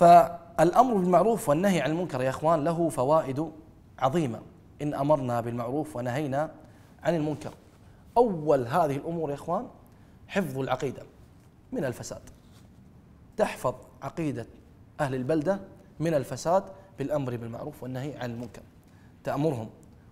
فالامر بالمعروف والنهي عن المنكر يا اخوان له فوائد عظيمه ان امرنا بالمعروف ونهينا عن المنكر اول هذه الامور يا اخوان حفظ العقيده من الفساد تحفظ عقيده اهل البلده من الفساد بالامر بالمعروف والنهي عن المنكر تامرهم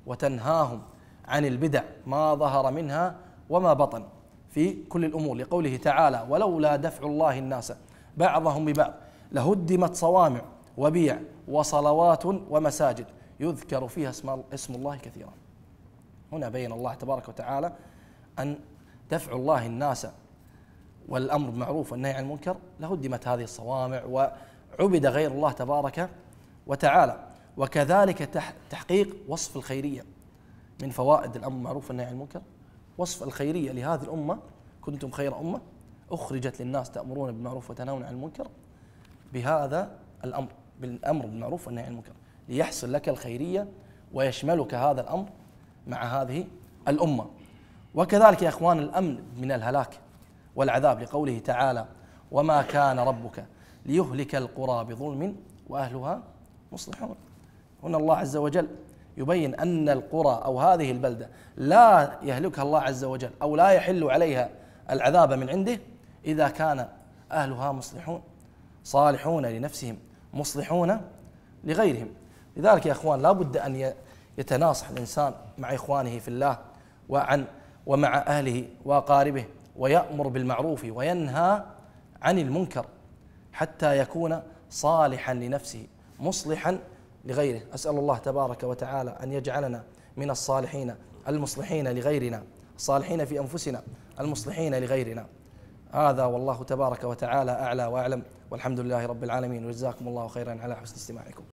وتنهاهم عن البدع ما ظهر منها وما بطن في كل الامور لقوله تعالى ولولا دفع الله الناس بعضهم ببعض لهدمت صوامع وبيع وصلوات ومساجد يذكر فيها اسم, اسم الله كثيرا هنا بين الله تبارك وتعالى أن دفع الله الناس والأمر بالمعروف والنهي عن المنكر لهدمت هذه الصوامع وعبد غير الله تبارك وتعالى وكذلك تحقيق وصف الخيرية من فوائد الأمر بالمعروف والنهي عن المنكر وصف الخيرية لهذه الأمة كنتم خير أمة أخرجت للناس تأمرون بالمعروف وتنهون عن المنكر بهذا الامر بالامر بالمعروف والنهي عن المنكر ليحصل لك الخيريه ويشملك هذا الامر مع هذه الامه وكذلك يا اخوان الامن من الهلاك والعذاب لقوله تعالى وما كان ربك ليهلك القرى بظلم واهلها مصلحون هنا الله عز وجل يبين ان القرى او هذه البلده لا يهلكها الله عز وجل او لا يحل عليها العذاب من عنده اذا كان اهلها مصلحون صالحون لنفسهم مصلحون لغيرهم لذلك يا اخوان لا بد ان يتناصح الانسان مع اخوانه في الله وعن ومع اهله واقاربه ويامر بالمعروف وينهى عن المنكر حتى يكون صالحا لنفسه مصلحا لغيره اسال الله تبارك وتعالى ان يجعلنا من الصالحين المصلحين لغيرنا الصالحين في انفسنا المصلحين لغيرنا هذا والله تبارك وتعالى أعلى وأعلم والحمد لله رب العالمين وجزاكم الله خيرا على حسن استماعكم